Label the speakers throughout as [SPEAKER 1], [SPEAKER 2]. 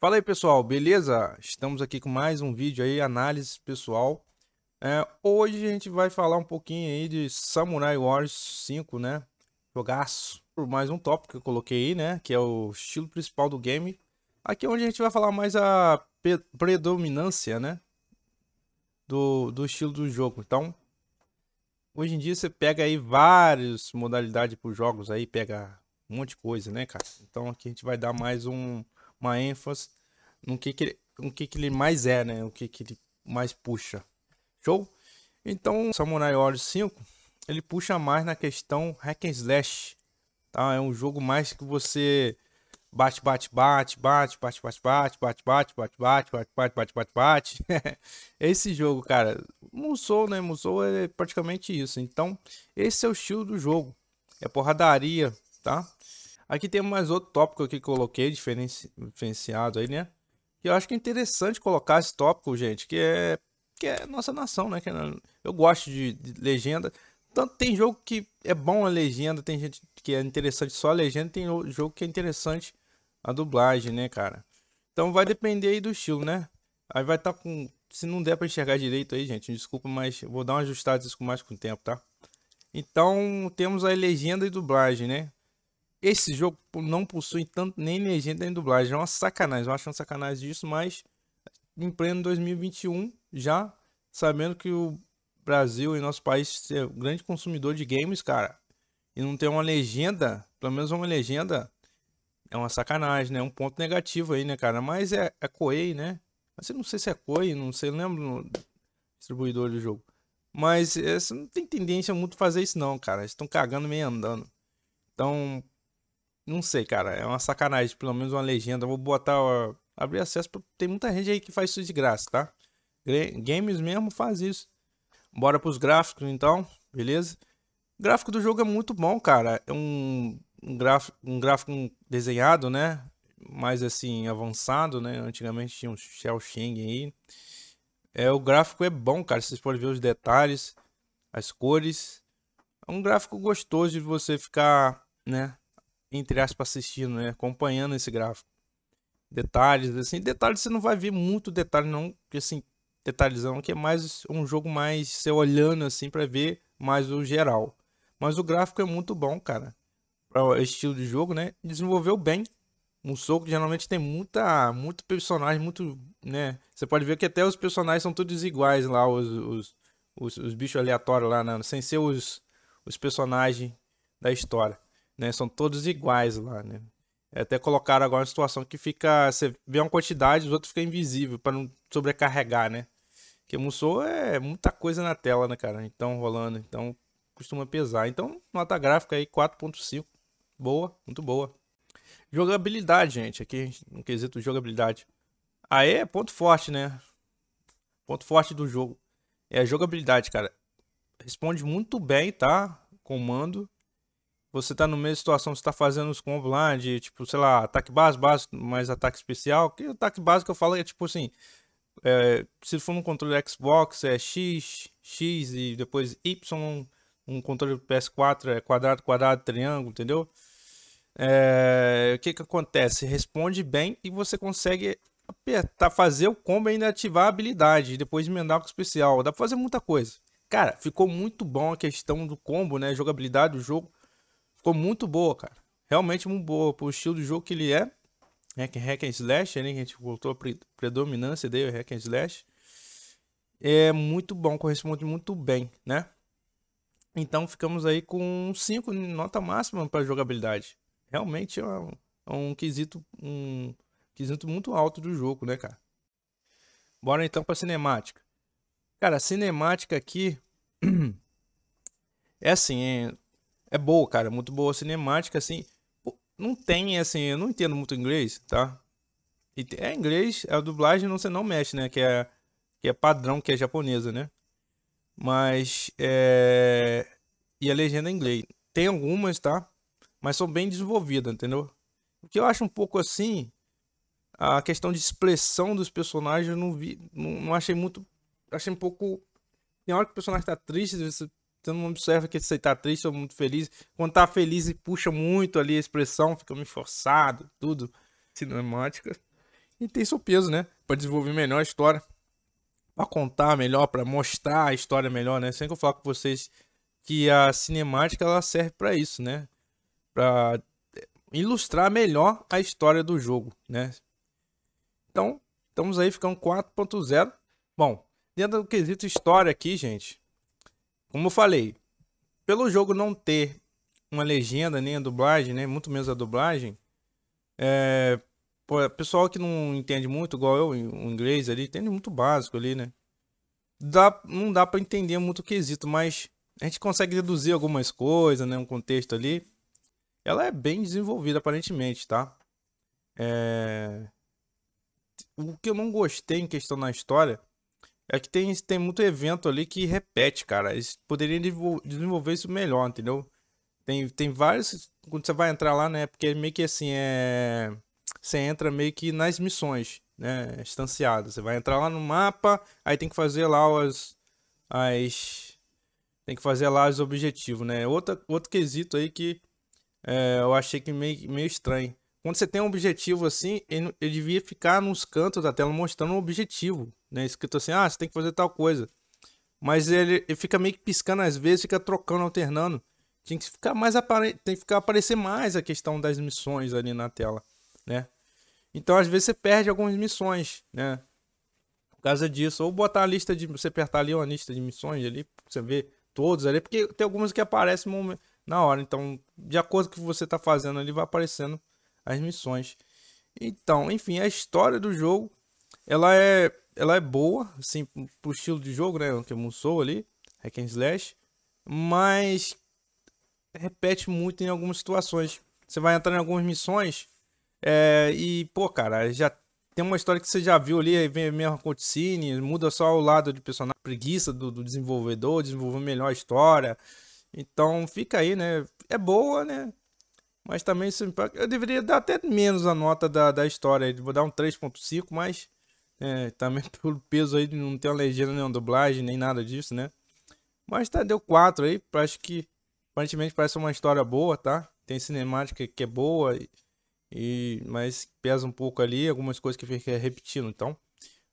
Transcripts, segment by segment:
[SPEAKER 1] Fala aí pessoal, beleza? Estamos aqui com mais um vídeo aí, análise pessoal. É, hoje a gente vai falar um pouquinho aí de Samurai Wars 5, né? Jogaço. Por mais um tópico que eu coloquei aí, né? Que é o estilo principal do game. Aqui é onde a gente vai falar mais a predominância, né? Do, do estilo do jogo. Então, hoje em dia você pega aí várias modalidades para os jogos aí, pega um monte de coisa, né, cara? Então aqui a gente vai dar mais um uma ênfase no que, que, ele, no que, que ele mais é, né? O que, que ele mais puxa. Show? Então, Samurai Warriors 5, ele puxa mais na questão hack and slash, tá? É um jogo mais que você bate, bate, bate, bate, bate, bate, bate, bate, bate, bate, bate, bate, bate, bate, bate, bate. Esse jogo, cara, Musou, né? Musou é praticamente isso. Então, esse é o estilo do jogo. É porradaria, tá? Aqui tem mais outro tópico que coloquei, diferenciado aí, né? Que eu acho que é interessante colocar esse tópico, gente, que é, que é nossa nação, né? Que é... Eu gosto de, de legenda. Tanto tem jogo que é bom a legenda, tem gente que é interessante só a legenda, tem jogo que é interessante a dublagem, né, cara? Então vai depender aí do estilo, né? Aí vai estar tá com. Se não der para enxergar direito aí, gente, desculpa, mas vou dar uma ajustada isso mais com o tempo, tá? Então temos a legenda e dublagem, né? esse jogo não possui tanto nem legenda nem dublagem. É uma sacanagem. Eu acho uma sacanagem disso, mas em pleno 2021, já sabendo que o Brasil e nosso país é um grande consumidor de games, cara, e não ter uma legenda, pelo menos uma legenda, é uma sacanagem, né? É um ponto negativo aí, né, cara? Mas é, é Koei, né? Mas eu não sei se é Koei, não sei, eu lembro no distribuidor do jogo. Mas essa eh, não tem tendência muito a fazer isso não, cara. Eles estão cagando meio andando. Então, não sei, cara. É uma sacanagem. Pelo menos uma legenda. Vou botar. abrir acesso. Pra... Tem muita gente aí que faz isso de graça, tá? Games mesmo faz isso. Bora pros gráficos então, beleza? O gráfico do jogo é muito bom, cara. É um, um, gráfico um gráfico desenhado, né? Mais assim, avançado, né? Antigamente tinha um Shell Sheng aí. É, o gráfico é bom, cara. Vocês podem ver os detalhes, as cores. É um gráfico gostoso de você ficar, né? entre aspas, assistindo, né? Acompanhando esse gráfico. Detalhes, assim, detalhes você não vai ver muito detalhe, não, porque assim, detalhezão que é mais um jogo mais você olhando assim para ver mais o geral. Mas o gráfico é muito bom, cara. Para estilo de jogo, né? Desenvolveu bem. Um soco geralmente tem muita, muito personagem, muito, né? Você pode ver que até os personagens são todos iguais lá, os, os, os, os bichos aleatórios lá, né? sem ser os, os personagens da história né? São todos iguais lá, né? É, até colocaram agora uma situação que fica. Você vê uma quantidade, os outros ficam invisíveis para não sobrecarregar, né? Porque Musou é muita coisa na tela, né, cara? Então, rolando. Então, costuma pesar. Então, nota gráfica aí 4.5. Boa, muito boa. Jogabilidade, gente. Aqui, no quesito jogabilidade. Aí é ponto forte, né? Ponto forte do jogo. É a jogabilidade, cara. Responde muito bem, tá? Comando você tá no mesmo situação, você tá fazendo os combos lá de, tipo, sei lá, ataque básico, básico, mais ataque especial. Que o ataque básico eu falo é tipo assim. É, se for um controle Xbox, é X, X e depois Y. Um controle PS4 é quadrado, quadrado, triângulo, entendeu? É, o que que acontece? Responde bem e você consegue apertar, fazer o combo e ainda ativar a habilidade. E depois emendar com o especial. Dá pra fazer muita coisa. Cara, ficou muito bom a questão do combo, né? Jogabilidade do jogo Ficou muito boa, cara. Realmente muito boa. Pro estilo de jogo que ele é. Hack, é hack and slash, né? Que a gente voltou a pre predominância dele, hack and slash. É muito bom, corresponde muito bem, né? Então ficamos aí com 5 nota máxima para jogabilidade. Realmente é um, é um quesito um quesito muito alto do jogo, né, cara? Bora então para cinemática. Cara, a cinemática aqui é assim, é é boa, cara. Muito boa cinemática, assim. Não tem, assim, eu não entendo muito inglês, tá? É inglês, é a dublagem você não mexe, né? Que é, que é padrão, que é japonesa, né? Mas é... E a legenda é em inglês. Tem algumas, tá? Mas são bem desenvolvidas, entendeu? O que eu acho um pouco assim. A questão de expressão dos personagens eu não vi. Não, não achei muito. Achei um pouco. Tem hora que o personagem tá triste, Todo mundo observa que você está triste ou muito feliz. Quando tá feliz e puxa muito ali a expressão, fica meio forçado, tudo. Cinemática. E tem seu peso, né? Para desenvolver melhor a história. Para contar melhor, para mostrar a história melhor, né? Sempre que eu falo com vocês que a cinemática ela serve para isso, né? Para eh, ilustrar melhor a história do jogo, né? Então, estamos aí ficando 4.0. Bom, dentro do quesito história aqui, gente, como eu falei, pelo jogo não ter uma legenda nem a dublagem, né? Muito menos a dublagem. É, pô, é, pessoal que não entende muito, igual eu, o inglês ali, entende muito básico ali, né? Dá, não dá para entender muito o quesito, mas a gente consegue deduzir algumas coisas, né? Um contexto ali. Ela é bem desenvolvida, aparentemente, tá? É... O que eu não gostei em questão na história é que tem, tem muito evento ali que repete, cara. Eles poderiam desenvolver isso melhor, entendeu? Tem, tem vários. Quando você vai entrar lá, né? Porque é meio que assim é. Você entra meio que nas missões, né? Estanciadas. Você vai entrar lá no mapa, aí tem que fazer lá as. as tem que fazer lá os objetivos, né? Outra, outro quesito aí que é, eu achei que meio, meio estranho quando você tem um objetivo assim, ele, ele devia ficar nos cantos da tela mostrando um objetivo, né? Escrito assim, ah, você tem que fazer tal coisa. Mas ele, ele fica meio que piscando às vezes, fica trocando, alternando. Tem que ficar mais aparente, tem que ficar aparecer mais a questão das missões ali na tela, né? Então às vezes você perde algumas missões, né? Por causa disso, ou botar a lista de você apertar ali uma lista de missões ali, você vê todos ali, porque tem algumas que aparecem na hora, então de acordo com o que você está fazendo ali vai aparecendo as missões. Então, enfim, a história do jogo, ela é, ela é boa, assim, pro estilo de jogo, né, que é Musou ali, hack and slash, mas repete muito em algumas situações. Você vai entrar em algumas missões é, e, pô, cara, já tem uma história que você já viu ali, aí vem a mesma cutscene, muda só o lado de personagem, preguiça do, do desenvolvedor, desenvolver melhor a história. Então fica aí, né? É boa, né? Mas também isso impacta. Eu deveria dar até menos a nota da, da história. Vou dar um 3.5, mas é, também pelo peso aí, não tem uma legenda, nem uma dublagem, nem nada disso, né? Mas tá, deu 4 aí. Acho que aparentemente parece uma história boa, tá? Tem cinemática que é boa, e, e mas pesa um pouco ali, algumas coisas que fica repetindo. Então,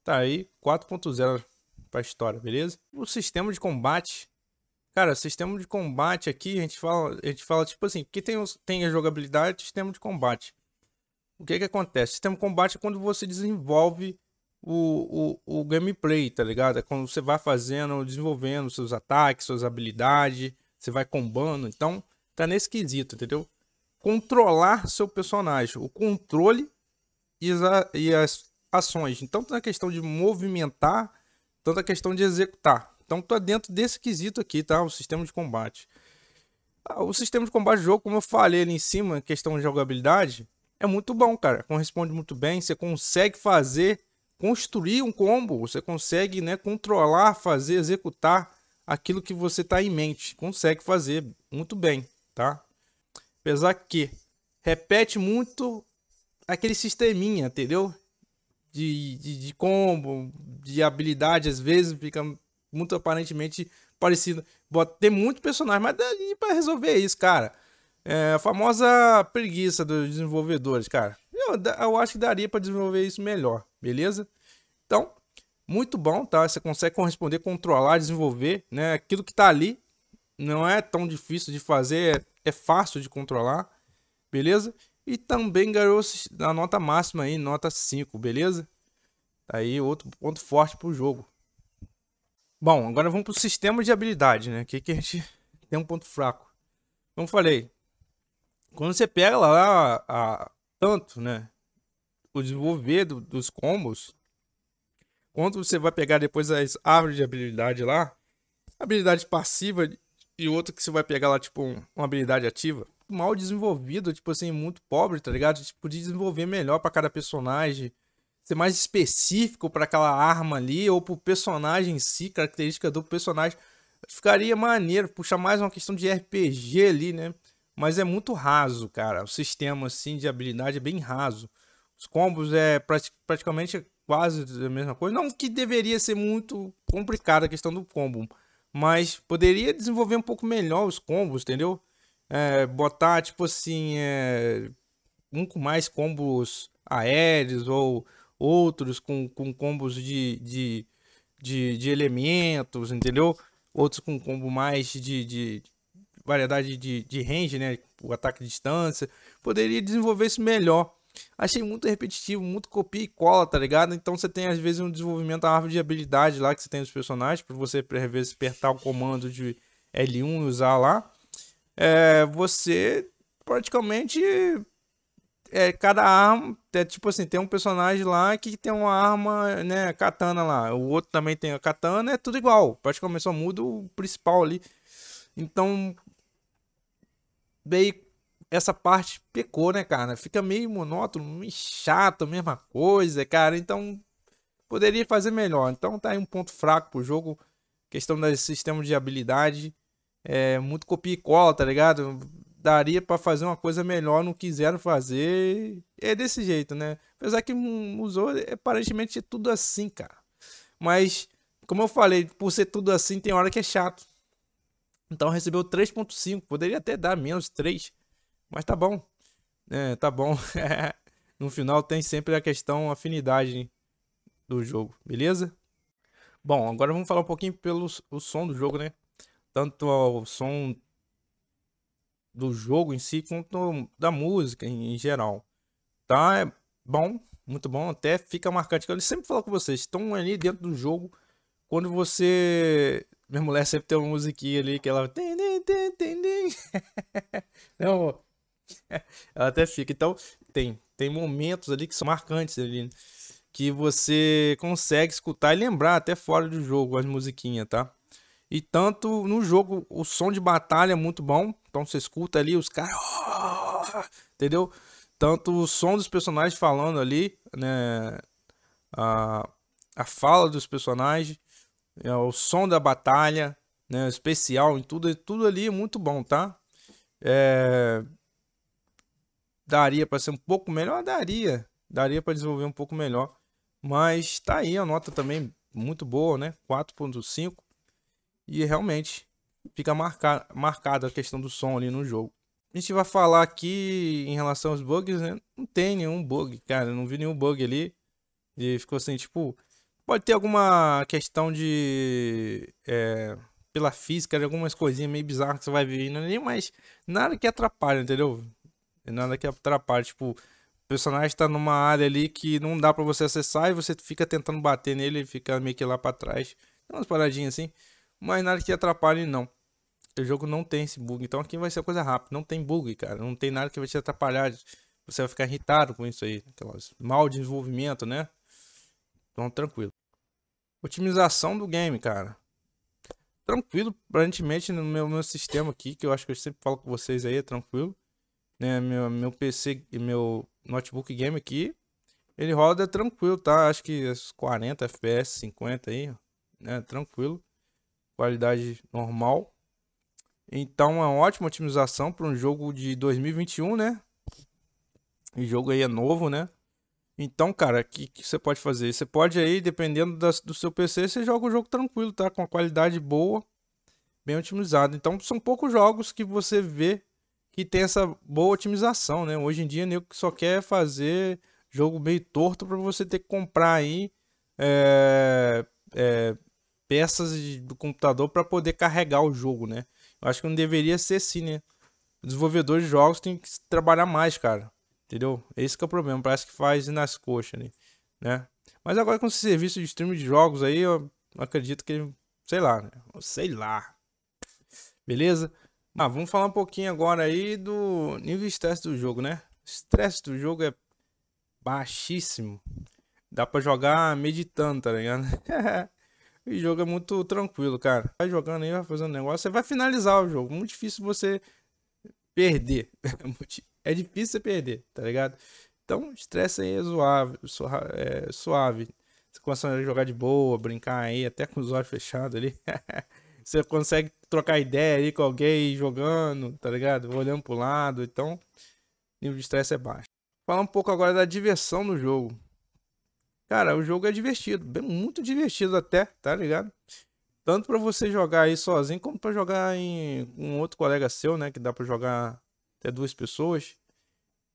[SPEAKER 1] tá aí 4.0 pra história, beleza? O sistema de combate Cara, sistema de combate aqui, a gente fala, a gente fala tipo assim, porque tem, tem a jogabilidade e sistema de combate. O que que acontece? Sistema de combate é quando você desenvolve o, o, o gameplay, tá ligado? É quando você vai fazendo, desenvolvendo seus ataques, suas habilidades, você vai combando. Então, tá nesse quesito, entendeu? Controlar seu personagem, o controle e as, e as ações. Então, tanto a questão de movimentar, tanto a questão de executar. Então tá dentro desse quesito aqui, tá? O sistema de combate. Ah, o sistema de combate do jogo, como eu falei ali em cima, questão de jogabilidade, é muito bom, cara. Corresponde muito bem, você consegue fazer, construir um combo, você consegue, né, controlar, fazer, executar aquilo que você tá em mente. Consegue fazer muito bem, tá? Apesar que repete muito aquele sisteminha, entendeu? De, de, de combo, de habilidade, às vezes fica muito aparentemente parecido. Bota, tem muito personagem, mas dali para resolver isso, cara. É a famosa preguiça dos desenvolvedores, cara. Eu, eu acho que daria para desenvolver isso melhor, beleza? Então, muito bom, tá? Você consegue corresponder, controlar, desenvolver, né? Aquilo que tá ali não é tão difícil de fazer, é, é fácil de controlar, beleza? E também ganhou a nota máxima aí, nota 5, beleza? Tá aí outro ponto forte pro jogo. Bom, agora vamos para o sistema de habilidade, né? Aqui que a gente tem um ponto fraco. Como falei, quando você pega lá a, a tanto, né? O desenvolver do, dos combos, quando você vai pegar depois as árvores de habilidade lá, habilidade passiva e outra que você vai pegar lá, tipo, um, uma habilidade ativa, mal desenvolvido, tipo assim, muito pobre, tá ligado? Tipo, de desenvolver melhor para cada personagem ser mais específico para aquela arma ali ou para o personagem em si, característica do personagem, ficaria maneiro, puxar mais uma questão de RPG ali, né? Mas é muito raso, cara. O sistema assim de habilidade é bem raso. Os combos é praticamente quase a mesma coisa. Não que deveria ser muito complicada a questão do combo, mas poderia desenvolver um pouco melhor os combos, entendeu? É, botar tipo assim, é, um com mais combos aéreos ou outros com, com combos de, de, de, de elementos, entendeu? Outros com combo mais de, de variedade de, de range, né? O ataque de distância. Poderia desenvolver isso melhor. Achei muito repetitivo, muito copia e cola, tá ligado? Então você tem às vezes um desenvolvimento da árvore de habilidade lá que você tem nos personagens, para você às vezes apertar o comando de L1 e usar lá. É, você praticamente é, cada arma, é, tipo assim, tem um personagem lá que tem uma arma, né, katana lá, o outro também tem a katana, é tudo igual, praticamente só muda o principal ali. Então, meio essa parte pecou, né, cara? Fica meio monótono, meio chato, mesma coisa, cara. Então, poderia fazer melhor. Então, tá aí um ponto fraco pro jogo. Questão do sistema de habilidade. É muito copia e cola, tá ligado? daria para fazer uma coisa melhor, não quiseram fazer. É desse jeito, né? Apesar que usou, é, aparentemente é tudo assim, cara. Mas, como eu falei, por ser tudo assim, tem hora que é chato. Então recebeu 3.5, poderia até dar menos 3, mas tá bom. É, tá bom. no final tem sempre a questão afinidade do jogo, beleza? Bom, agora vamos falar um pouquinho pelo o som do jogo, né? Tanto o som do jogo em si, quanto da música em, em geral. Tá? É bom, muito bom. Até fica marcante. Eu sempre falo com vocês, estão ali dentro do jogo. Quando você. Minha mulher sempre tem uma musiquinha ali que ela. Não, ela até fica. Então, tem. Tem momentos ali que são marcantes ali. Que você consegue escutar e lembrar até fora do jogo as musiquinhas, tá? E tanto no jogo, o som de batalha é muito bom. Então você escuta ali os caras. Ah", entendeu? Tanto o som dos personagens falando ali, né? A, a fala dos personagens, é, o som da batalha, né? Especial em tudo, tudo ali é muito bom, tá? É... Daria para ser um pouco melhor? Daria. Daria para desenvolver um pouco melhor. Mas tá aí a nota também muito boa, né? 4.5. E realmente fica marca, marcada a questão do som ali no jogo. A gente vai falar aqui em relação aos bugs, né? Não tem nenhum bug, cara. Não vi nenhum bug ali. E ficou assim, tipo. Pode ter alguma questão de. É, pela física, de algumas coisinhas meio bizarras que você vai vendo, ali, mas nada que atrapalhe, entendeu? Nada que atrapalhe, Tipo, o personagem está numa área ali que não dá para você acessar e você fica tentando bater nele, fica meio que lá pra trás. Tem umas paradinhas assim, mas nada que atrapalhe, não o jogo não tem esse bug. Então aqui vai ser coisa rápida. Não tem bug, cara. Não tem nada que vai te atrapalhar. Você vai ficar irritado com isso aí. Aquelas mal de desenvolvimento, né? Então tranquilo. Otimização do game, cara. Tranquilo, aparentemente, no meu, meu sistema aqui, que eu acho que eu sempre falo com vocês aí, é tranquilo. Né, meu, meu PC, meu notebook game aqui, ele roda tranquilo, tá? Acho que 40 FPS, 50 aí, né? Tranquilo. Qualidade normal. Então é uma ótima otimização para um jogo de 2021, né? E jogo aí é novo, né? Então, cara, o que, que, você pode fazer? Você pode aí, dependendo da, do seu PC, você joga o jogo tranquilo, tá? Com a qualidade boa, bem otimizado. Então, são poucos jogos que você vê que tem essa boa otimização, né? Hoje em dia, nego que só quer fazer jogo meio torto para você ter que comprar aí é, é, peças do computador para poder carregar o jogo, né? Eu acho que não deveria ser assim, né? desenvolvedor de jogos tem que trabalhar mais, cara. Entendeu? Esse é, é o problema. Parece que faz nas coxas ali, né? Mas agora com esse serviço de streaming de jogos aí, eu acredito que Sei lá, né? Sei lá. Beleza? Ah, vamos falar um pouquinho agora aí do nível de estresse do jogo, né? O estresse do jogo é baixíssimo. Dá pra jogar meditando, tá ligado? E o jogo é muito tranquilo, cara. Vai jogando aí, vai fazendo negócio, você vai finalizar o jogo. Muito difícil você perder. É, é difícil você perder, tá ligado? Então, estresse aí é suave, é suave. Você consegue jogar de boa, brincar aí, até com os olhos fechados ali. você consegue trocar ideia ali com alguém jogando, tá ligado? Olhando pro lado, então nível de estresse é baixo. Falar um pouco agora da diversão no jogo. Cara, o jogo é divertido, muito divertido até, tá ligado? Tanto para você jogar aí sozinho, como para jogar em um outro colega seu, né? Que dá para jogar até duas pessoas.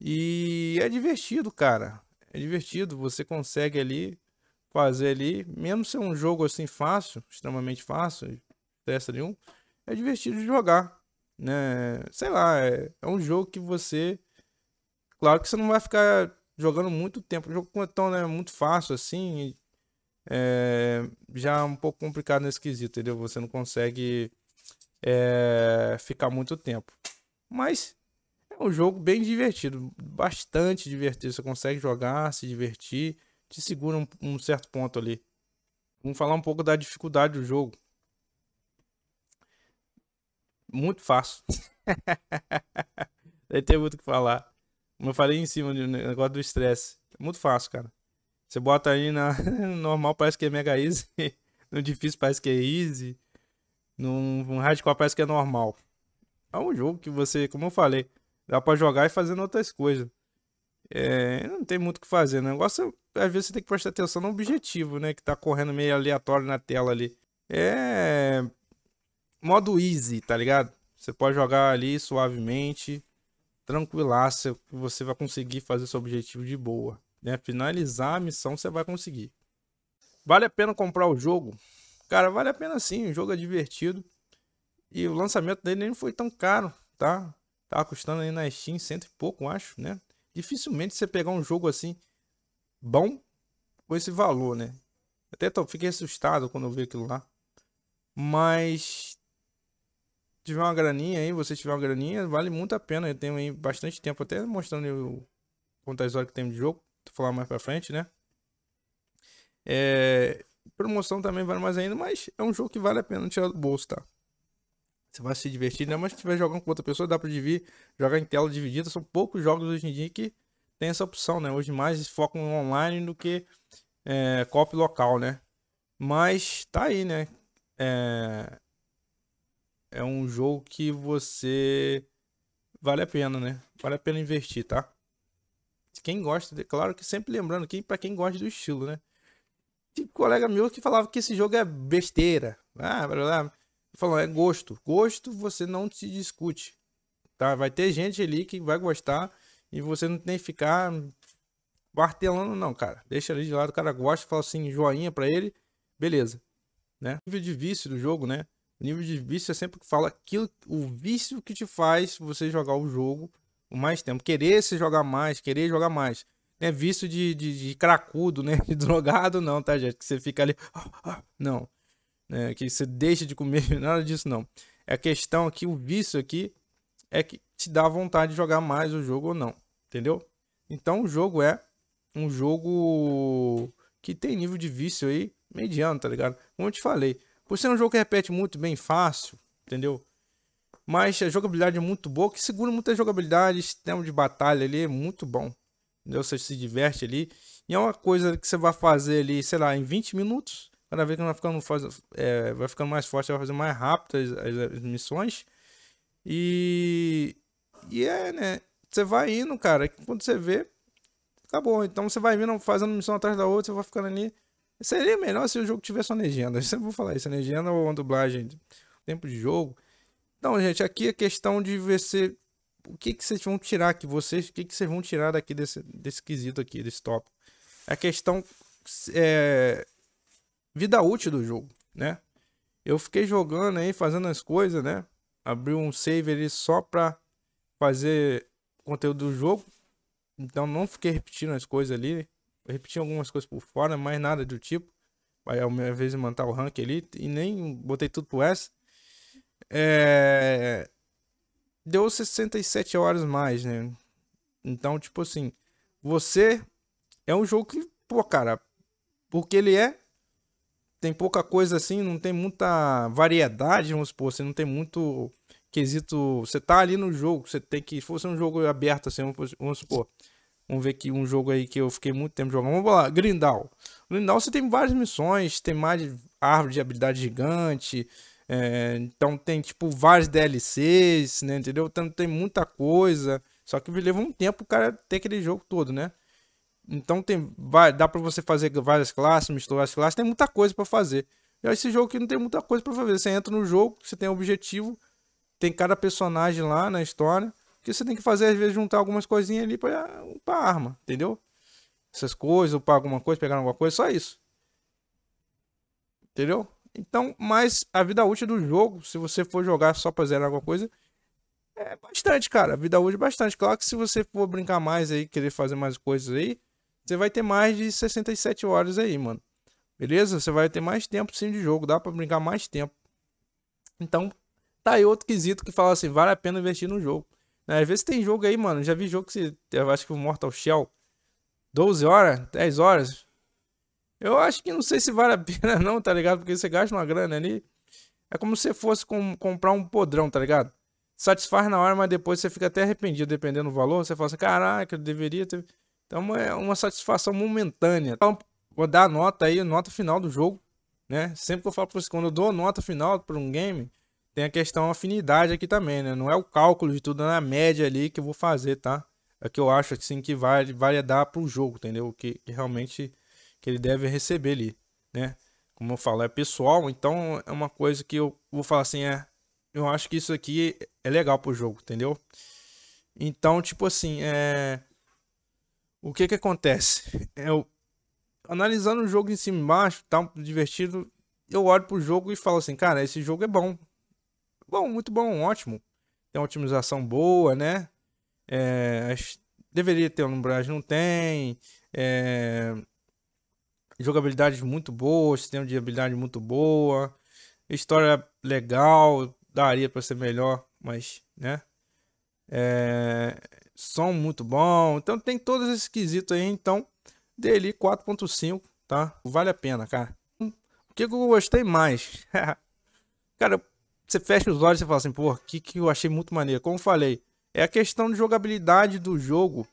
[SPEAKER 1] E é divertido, cara. É divertido, você consegue ali fazer ali, mesmo ser um jogo assim fácil, extremamente fácil, testa nenhum, é divertido de jogar, né? Sei lá, é, é um jogo que você, claro que você não vai ficar jogando muito tempo. O jogo com então, né, muito fácil assim. É, já é um pouco complicado nesse quesito, entendeu? Você não consegue é, ficar muito tempo. Mas é um jogo bem divertido, bastante divertido. Você consegue jogar, se divertir, te segura um, um certo ponto ali. Vamos falar um pouco da dificuldade do jogo. Muito fácil. tem muito o que falar. Como eu falei em cima do negócio do estresse. É muito fácil, cara. Você bota aí na normal parece que é mega easy, no difícil parece que é easy, num, radical hardcore parece que é normal. É um jogo que você, como eu falei, dá para jogar e fazendo outras coisas. É, não tem muito o que fazer. Né? O negócio, às vezes, você tem que prestar atenção no objetivo, né? Que tá correndo meio aleatório na tela ali. É. Modo easy, tá ligado? Você pode jogar ali suavemente tranquilaça que você vai conseguir fazer seu objetivo de boa. Né? Finalizar a missão você vai conseguir. Vale a pena comprar o jogo? Cara, vale a pena sim, o jogo é divertido. E o lançamento dele nem foi tão caro, tá? Tava tá custando aí na Steam cento e pouco, acho, né? Dificilmente você pegar um jogo assim bom com esse valor, né? Até tô, fiquei assustado quando eu vi aquilo lá. Mas tiver uma graninha aí, você tiver uma graninha, vale muito a pena. Eu tenho aí bastante tempo, até mostrando eu, quantas horas que tem de jogo. Vou falar mais pra frente, né? É, promoção também vale mais ainda, mas é um jogo que vale a pena tirar do bolso, tá? Você vai se divertir, né? Mas se tiver jogando com outra pessoa, dá pra dividir, jogar em tela dividida. São poucos jogos hoje em dia que tem essa opção, né? Hoje mais focam online do que é, copy local, né? Mas tá aí, né? É, é um jogo que você vale a pena, né? Vale a pena investir, tá? Quem gosta, de... claro que sempre lembrando aqui para quem gosta do estilo, né? Tipo colega meu que falava que esse jogo é besteira. Ah, blá, blá. falou, é gosto. Gosto você não se discute. Tá? Vai ter gente ali que vai gostar e você não tem que ficar martelando, não, cara. Deixa ali de lado, o cara gosta, fala assim, joinha pra ele, beleza. Né? O vídeo de vício do jogo, né? O nível de vício é sempre que fala aquilo, o vício que te faz você jogar o jogo o mais tempo. Querer se jogar mais, querer jogar mais. Não é vício de, de, de cracudo, né? De drogado, não, tá, gente? Que você fica ali. Ah, ah, não. É, que você deixa de comer, nada disso, não. É a questão aqui, o vício aqui, é que te dá vontade de jogar mais o jogo ou não. Entendeu? Então o jogo é um jogo que tem nível de vício aí mediano, tá ligado? Como eu te falei, por ser um jogo que repete muito bem fácil, entendeu? Mas a jogabilidade é muito boa, que segura muita jogabilidade, sistema de batalha ali é muito bom. Entendeu? Você se diverte ali. E é uma coisa que você vai fazer ali, sei lá, em 20 minutos. Cada vez que vai ficando, é, vai ficando mais forte, vai fazer mais rápido as, as missões. E. E é, né? Você vai indo, cara. Quando você vê, acabou. Então você vai vindo fazendo missão atrás da outra, você vai ficando ali. Seria melhor se o jogo tivesse uma né? legenda. Eu sempre vou falar isso, a legenda ou dublagem, tempo de jogo. Então, gente, aqui é questão de ver se o que que vocês vão tirar que vocês, o que que vocês vão tirar daqui desse desse quesito aqui, desse tópico. É a questão é vida útil do jogo, né? Eu fiquei jogando aí, fazendo as coisas, né? Abri um save ali só pra fazer conteúdo do jogo. Então não fiquei repetindo as coisas ali. Eu repeti algumas coisas por fora, mas nada do tipo. vai ao minha vez, montar o rank ali e nem botei tudo pro S. É... Deu 67 horas mais, né? Então, tipo assim, você é um jogo que, pô, cara, porque ele é tem pouca coisa assim, não tem muita variedade, vamos supor, você não tem muito quesito, você tá ali no jogo, você tem que, se fosse um jogo aberto assim, vamos supor, Vamos ver aqui um jogo aí que eu fiquei muito tempo jogando. Vamos lá, Grindal. Grindal você tem várias missões, tem mais árvore de habilidade gigante. É, então tem tipo vários DLCs, né? Entendeu? Então tem muita coisa. Só que leva um tempo o cara ter aquele jogo todo, né? Então tem, vai, dá para você fazer várias classes, misturar as classes, tem muita coisa para fazer. E esse jogo que não tem muita coisa para fazer. Você entra no jogo, você tem um objetivo, tem cada personagem lá na história. O que você tem que fazer às vezes juntar algumas coisinhas ali para upar arma, entendeu? Essas coisas, upar alguma coisa, pegar alguma coisa, só isso. Entendeu? Então, mas a vida útil do jogo, se você for jogar só pra zerar alguma coisa, é bastante, cara. A vida útil é bastante. Claro que se você for brincar mais aí, querer fazer mais coisas aí, você vai ter mais de 67 horas aí, mano. Beleza? Você vai ter mais tempo sim de jogo, dá para brincar mais tempo. Então, tá aí outro quesito que fala assim, vale a pena investir no jogo. Né, às vezes tem jogo aí, mano. Já vi jogo que se. Eu acho que o Mortal Shell. 12 horas, 10 horas. Eu acho que não sei se vale a pena, não, tá ligado? Porque você gasta uma grana ali. É como se fosse com, comprar um podrão, tá ligado? Satisfaz na hora, mas depois você fica até arrependido, dependendo do valor. Você fala assim, caraca, eu deveria ter. Então é uma satisfação momentânea. Então, vou dar nota aí, nota final do jogo. Né? Sempre que eu falo para você, quando eu dou nota final para um game, tem a questão afinidade aqui também, né? Não é o cálculo de tudo, é a média ali que eu vou fazer, tá? É que eu acho assim que vai, vai dar pro jogo, entendeu? Que, que realmente que ele deve receber ali, né? Como eu falo, é pessoal, então é uma coisa que eu vou falar assim, é, eu acho que isso aqui é legal pro jogo, entendeu? Então, tipo assim, é o que que acontece? É, eu analisando o jogo em cima e embaixo, tá divertido, eu olho pro jogo e falo assim, cara, esse jogo é bom, Bom, muito bom, ótimo. Tem uma otimização boa, né? É, deveria ter brasil não tem. É, jogabilidade muito boa, sistema de habilidade muito boa. História legal, daria para ser melhor, mas, né? É, som muito bom. Então tem todos esses quesitos aí, então dele 4.5, tá? Vale a pena, cara. O que eu gostei mais? cara, você fecha os olhos e fala assim, pô, que que eu achei muito maneiro. Como falei, é a questão de jogabilidade do jogo,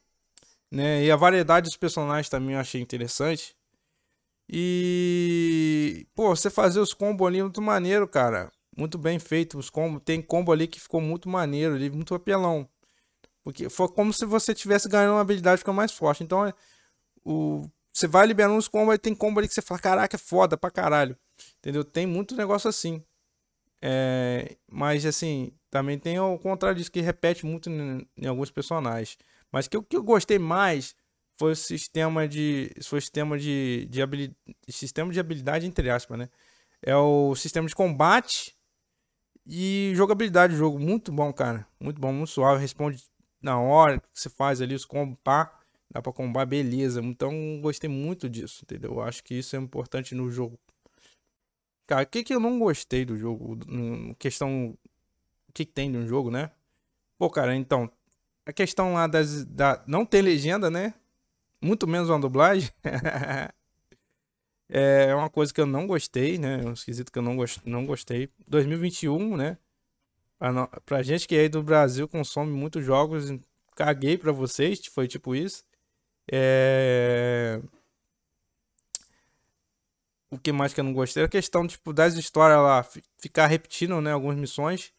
[SPEAKER 1] né? E a variedade dos personagens também eu achei interessante. E pô, você fazer os combos ali é muito maneiro, cara. Muito bem feito os combos. Tem combo ali que ficou muito maneiro, ali, muito apelão. Porque foi como se você tivesse ganhando uma habilidade que é mais forte. Então, é, o você vai liberando os combos, e tem combo ali que você fala, caraca, é foda pra caralho. Entendeu? Tem muito negócio assim. É, mas assim, também tem o contrário disso que repete muito em, em alguns personagens. Mas que o que eu gostei mais foi o sistema de. Foi o sistema de, de habilidade. Sistema de habilidade, entre aspas, né? É o sistema de combate e jogabilidade do jogo. Muito bom, cara. Muito bom, muito suave. Responde na hora que você faz ali os combos, Dá pra combar, beleza. Então, gostei muito disso, entendeu? Eu acho que isso é importante no jogo. Cara, o que, que eu não gostei do jogo? Questão. O que, que tem de um jogo, né? Pô, cara, então. A questão lá das. Da, não ter legenda, né? Muito menos uma dublagem. é uma coisa que eu não gostei, né? É um esquisito que eu não, gost, não gostei. 2021, né? Pra, não, pra gente que é aí do Brasil consome muitos jogos, caguei pra vocês. Foi tipo isso. É o que mais que eu não gostei é a questão, tipo, das histórias lá ficar repetindo, né, algumas missões.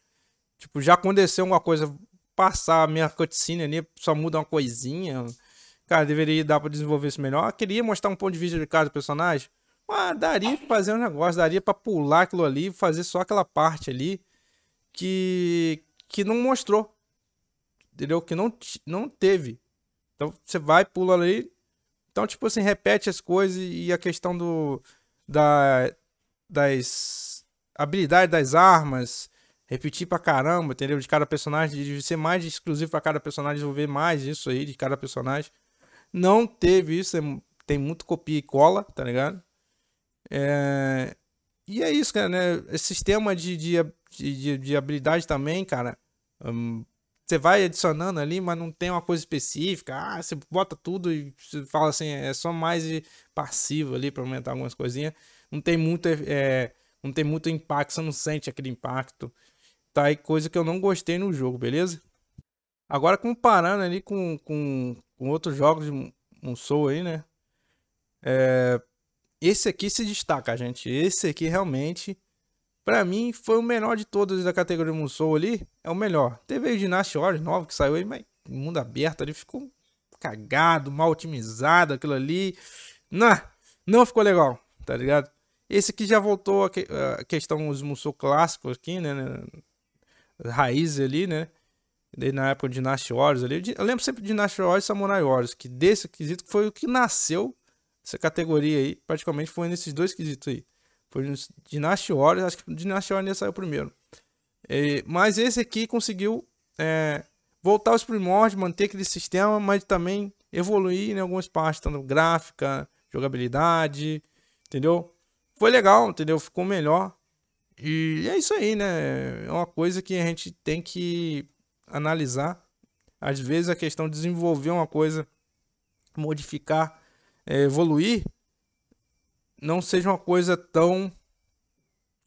[SPEAKER 1] Tipo, já aconteceu alguma coisa, passar a minha cutscene ali, só muda uma coisinha. Cara, deveria dar para desenvolver isso melhor. Eu queria mostrar um ponto de vista de cada personagem. Mas daria pra fazer um negócio, daria pra pular aquilo ali, fazer só aquela parte ali que, que não mostrou. Entendeu? Que não, não teve. Então você vai, pula ali. Então, tipo assim, repete as coisas e a questão do da, das habilidades das armas, repetir pra caramba, entendeu? De cada personagem, de ser mais exclusivo pra cada personagem, desenvolver mais isso aí de cada personagem. Não teve isso, é tem muito copia e cola, tá ligado? É, e é isso, cara, né? Esse sistema de, de, de, de habilidade também, cara, um, você vai adicionando ali, mas não tem uma coisa específica. Ah, você bota tudo e fala assim, é só mais passivo ali para aumentar algumas coisinhas. Não tem muito, é, é, não tem muito impacto, você não sente aquele impacto. Tá aí coisa que eu não gostei no jogo, beleza? Agora comparando ali com, com, com outros jogos de um sou aí, né? É, esse aqui se destaca, gente. Esse aqui realmente para mim, foi o menor de todos da categoria Musou ali. É o melhor. Teve o Dynasty Warriors 9 que saiu aí, mas mundo aberto ali ficou cagado, mal otimizado aquilo ali. Não, não ficou legal, tá ligado? Esse aqui já voltou a, que, a questão dos Musou clássicos aqui, né? né Raiz ali, né? Desde na época de Dynasty Warriors ali. Eu lembro sempre de Dynasty Warriors e Samurai Warriors, que desse quesito foi o que nasceu essa categoria aí. Praticamente foi nesses dois quesitos aí. Foi Dynasty Warriors, acho que Dynasty Warriors saiu primeiro. E, mas esse aqui conseguiu é, voltar aos primórdios, manter aquele sistema, mas também evoluir em algumas partes, tanto gráfica, jogabilidade, entendeu? Foi legal, entendeu? Ficou melhor. E é isso aí, né? É uma coisa que a gente tem que analisar. Às vezes a questão de desenvolver uma coisa, modificar, é, evoluir, não seja uma coisa tão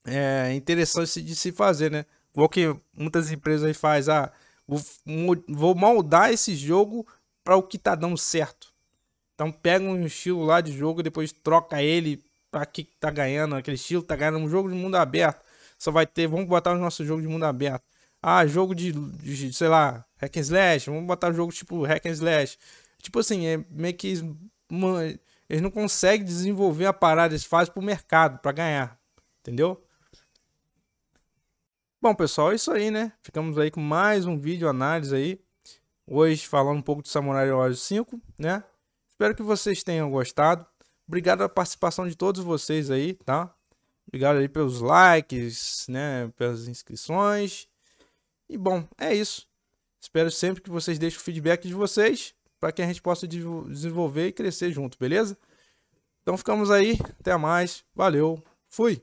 [SPEAKER 1] é, interessante de se fazer, né? O que muitas empresas aí faz, ah, vou moldar esse jogo para o que tá dando certo. Então pega um estilo lá de jogo e depois troca ele para que tá ganhando aquele estilo, tá ganhando um jogo de mundo aberto. Só vai ter, vamos botar o nosso jogo de mundo aberto. Ah, jogo de, de sei lá, hack and slash, vamos botar um jogo tipo hack and slash. Tipo assim, é meio que eles não conseguem desenvolver a parada, eles fazem pro mercado, para ganhar. Entendeu? Bom, pessoal, é isso aí, né? Ficamos aí com mais um vídeo análise aí. Hoje falando um pouco do Samurai Warriors 5, né? Espero que vocês tenham gostado. Obrigado pela participação de todos vocês aí, tá? Obrigado aí pelos likes, né? Pelas inscrições. E bom, é isso. Espero sempre que vocês deixem o feedback de vocês para que a gente possa desenvolver e crescer junto, beleza? Então ficamos aí, até mais, valeu, fui!